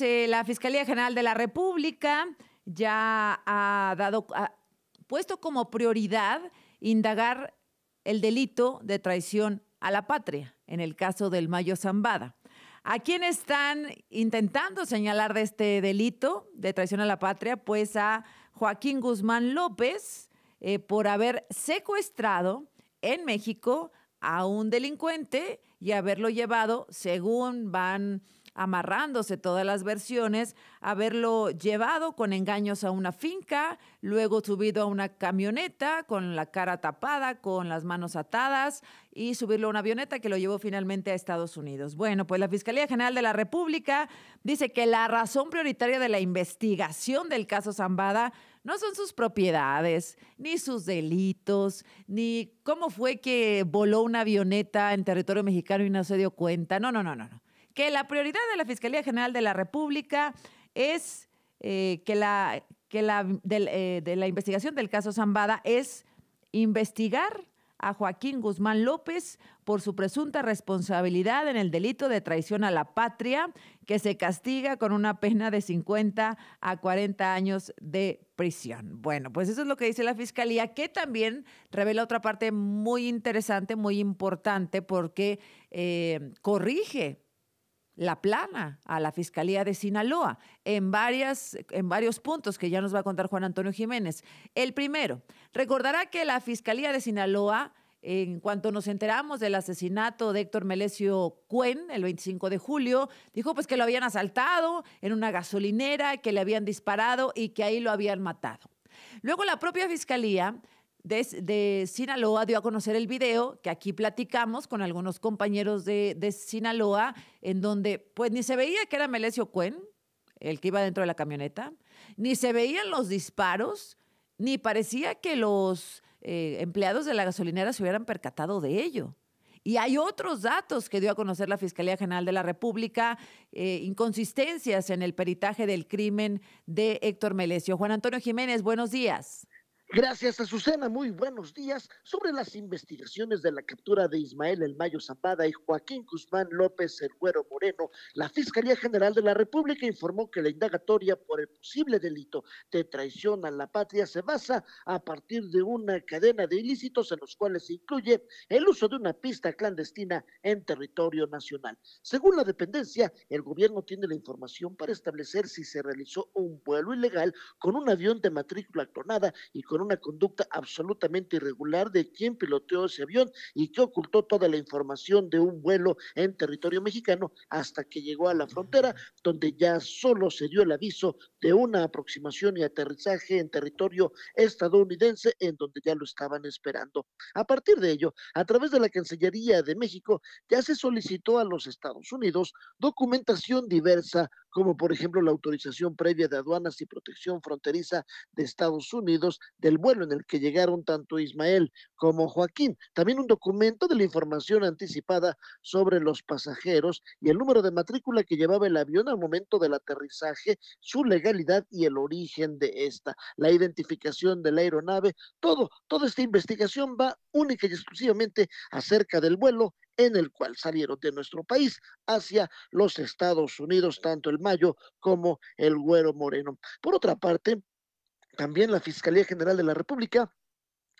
Pues, eh, la Fiscalía General de la República ya ha dado, puesto como prioridad indagar el delito de traición a la patria en el caso del Mayo Zambada. ¿A quién están intentando señalar de este delito de traición a la patria? Pues a Joaquín Guzmán López eh, por haber secuestrado en México a un delincuente y haberlo llevado, según van amarrándose todas las versiones, haberlo llevado con engaños a una finca, luego subido a una camioneta con la cara tapada, con las manos atadas y subirlo a una avioneta que lo llevó finalmente a Estados Unidos. Bueno, pues la Fiscalía General de la República dice que la razón prioritaria de la investigación del caso Zambada no son sus propiedades, ni sus delitos, ni cómo fue que voló una avioneta en territorio mexicano y no se dio cuenta. No, no, no, no que la prioridad de la Fiscalía General de la República es eh, que la, que la, eh, de la investigación del caso Zambada es investigar a Joaquín Guzmán López por su presunta responsabilidad en el delito de traición a la patria, que se castiga con una pena de 50 a 40 años de prisión. Bueno, pues eso es lo que dice la Fiscalía, que también revela otra parte muy interesante, muy importante, porque eh, corrige la plana a la Fiscalía de Sinaloa en, varias, en varios puntos que ya nos va a contar Juan Antonio Jiménez. El primero, recordará que la Fiscalía de Sinaloa en cuanto nos enteramos del asesinato de Héctor Melesio Cuen el 25 de julio, dijo pues que lo habían asaltado en una gasolinera, que le habían disparado y que ahí lo habían matado. Luego la propia fiscalía de, Sinaloa dio a conocer el video que aquí platicamos con algunos compañeros de, Sinaloa, en donde pues ni se veía que era Melesio Cuen, el que iba dentro de la camioneta, ni se veían los disparos, ni parecía que los eh, empleados de la gasolinera se hubieran percatado de ello. Y hay otros datos que dio a conocer la Fiscalía General de la República, eh, inconsistencias en el peritaje del crimen de Héctor Melesio. Juan Antonio Jiménez, buenos días. Gracias, a Azucena. Muy buenos días. Sobre las investigaciones de la captura de Ismael El Mayo Zambada y Joaquín Guzmán López El Moreno, la Fiscalía General de la República informó que la indagatoria por el posible delito de traición a la patria se basa a partir de una cadena de ilícitos en los cuales se incluye el uso de una pista clandestina en territorio nacional. Según la dependencia, el gobierno tiene la información para establecer si se realizó un vuelo ilegal con un avión de matrícula clonada y con una conducta absolutamente irregular de quien piloteó ese avión y que ocultó toda la información de un vuelo en territorio mexicano hasta que llegó a la frontera, donde ya solo se dio el aviso de una aproximación y aterrizaje en territorio estadounidense, en donde ya lo estaban esperando. A partir de ello, a través de la Cancillería de México, ya se solicitó a los Estados Unidos documentación diversa como por ejemplo la autorización previa de aduanas y protección fronteriza de Estados Unidos del vuelo en el que llegaron tanto Ismael como Joaquín. También un documento de la información anticipada sobre los pasajeros y el número de matrícula que llevaba el avión al momento del aterrizaje, su legalidad y el origen de esta, la identificación de la aeronave, todo, toda esta investigación va única y exclusivamente acerca del vuelo, en el cual salieron de nuestro país hacia los Estados Unidos, tanto el Mayo como el Güero Moreno. Por otra parte, también la Fiscalía General de la República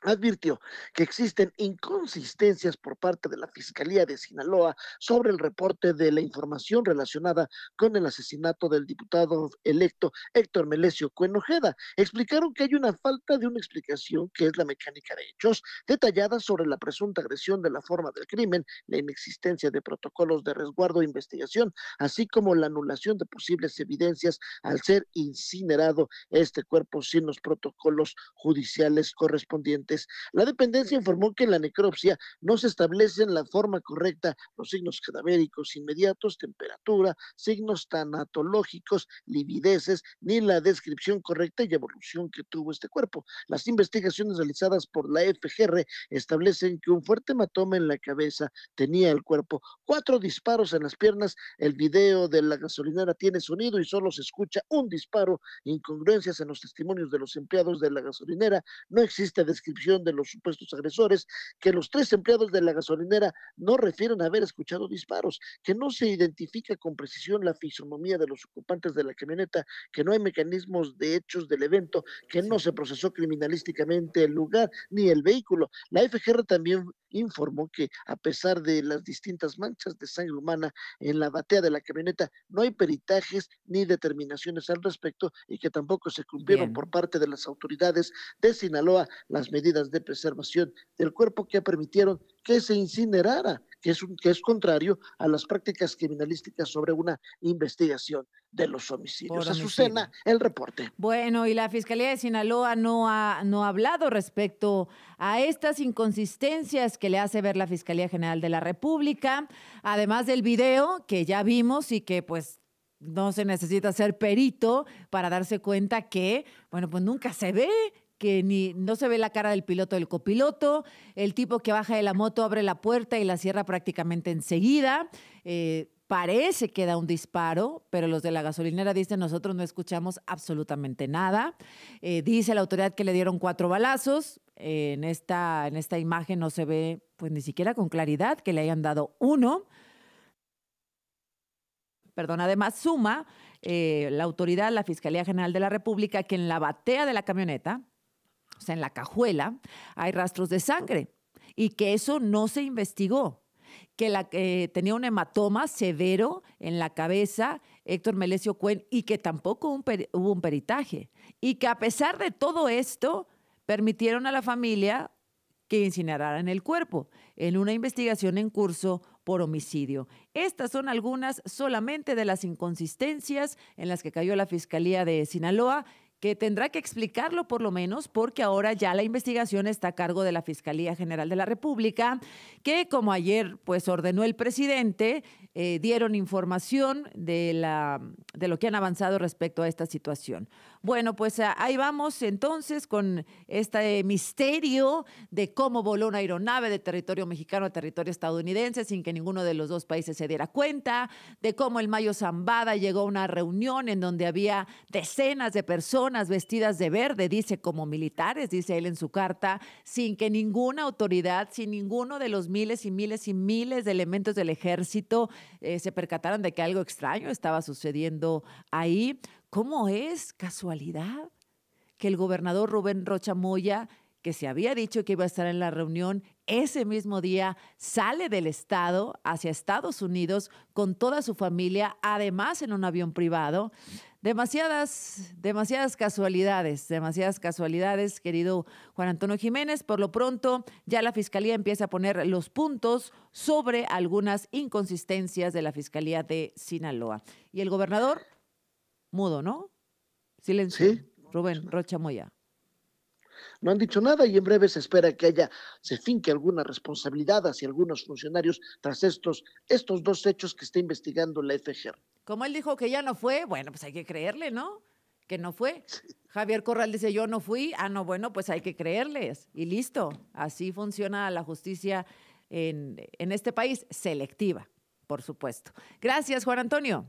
advirtió que existen inconsistencias por parte de la Fiscalía de Sinaloa sobre el reporte de la información relacionada con el asesinato del diputado electo Héctor Melesio Cuenojeda. Explicaron que hay una falta de una explicación que es la mecánica de hechos, detallada sobre la presunta agresión de la forma del crimen, la inexistencia de protocolos de resguardo e investigación, así como la anulación de posibles evidencias al ser incinerado este cuerpo sin los protocolos judiciales correspondientes. La dependencia informó que en la necropsia no se establecen la forma correcta los signos cadavéricos inmediatos, temperatura, signos tanatológicos, livideces, ni la descripción correcta y evolución que tuvo este cuerpo. Las investigaciones realizadas por la FGR establecen que un fuerte hematoma en la cabeza tenía el cuerpo, cuatro disparos en las piernas, el video de la gasolinera tiene sonido y solo se escucha un disparo, incongruencias en los testimonios de los empleados de la gasolinera, no existe descripción de los supuestos agresores, que los tres empleados de la gasolinera no refieren a haber escuchado disparos, que no se identifica con precisión la fisonomía de los ocupantes de la camioneta, que no hay mecanismos de hechos del evento, que no se procesó criminalísticamente el lugar ni el vehículo. La FGR también informó que a pesar de las distintas manchas de sangre humana en la batea de la camioneta, no hay peritajes ni determinaciones al respecto y que tampoco se cumplieron por parte de las autoridades de Sinaloa las medidas de preservación del cuerpo que permitieron que se incinerara que es, contrario a las prácticas criminalísticas sobre una investigación de los homicidios. Azucena, el reporte. Bueno, y la Fiscalía de Sinaloa no ha, no ha hablado respecto a estas inconsistencias que le hace ver la Fiscalía General de la República, además del video que ya vimos y que pues no se necesita ser perito para darse cuenta que, bueno, pues nunca se ve que ni no se ve la cara del piloto del copiloto, el tipo que baja de la moto abre la puerta y la cierra prácticamente enseguida. Eh, parece que da un disparo, pero los de la gasolinera dicen nosotros no escuchamos absolutamente nada. Eh, dice la autoridad que le dieron cuatro balazos. en, esta, en esta imagen no se ve pues ni siquiera con claridad que le hayan dado uno. Perdón, además suma eh, la autoridad, la Fiscalía General de la República, que en la batea de la camioneta o sea, en la cajuela, hay rastros de sangre y que eso no se investigó, que la, eh, tenía un hematoma severo en la cabeza Héctor Melesio Cuen y que tampoco hubo un peritaje y que a pesar de todo esto permitieron a la familia que incineraran el cuerpo en una investigación en curso por homicidio. Estas son algunas solamente de las inconsistencias en las que cayó la Fiscalía de Sinaloa que tendrá que explicarlo por lo menos porque ahora ya la investigación está a cargo de la Fiscalía General de la República, que como ayer pues ordenó el presidente, eh, dieron información de, la, de lo que han avanzado respecto a esta situación. Bueno, pues ah, ahí vamos entonces con este misterio de cómo voló una aeronave de territorio mexicano a territorio estadounidense sin que ninguno de los dos países se diera cuenta, de cómo el Mayo Zambada llegó a una reunión en donde había decenas de personas vestidas de verde, dice como militares, dice él en su carta, sin que ninguna autoridad, sin ninguno de los miles y miles y miles de elementos del ejército eh, se percataran de que algo extraño estaba sucediendo ahí. ¿Cómo es casualidad que el gobernador Rubén Rocha Moya, que se había dicho que iba a estar en la reunión, ese mismo día sale del estado hacia Estados Unidos con toda su familia, además en un avión privado? Demasiadas, demasiadas casualidades, demasiadas casualidades, querido Juan Antonio Jiménez. Por lo pronto, ya la Fiscalía empieza a poner los puntos sobre algunas inconsistencias de la Fiscalía de Sinaloa. Y el gobernador mudo, ¿no? Silencio. ¿Sí? Rubén Rocha Moya. No han dicho nada y en breve se espera que haya, se finque alguna responsabilidad hacia algunos funcionarios tras estos, estos dos hechos que está investigando la FGR. Como él dijo que ya no fue, bueno, pues hay que creerle, ¿no? Que no fue. Javier Corral dice, yo no fui. Ah, no, bueno, pues hay que creerles. Y listo. Así funciona la justicia en este país, selectiva, por supuesto. Gracias, Juan Antonio.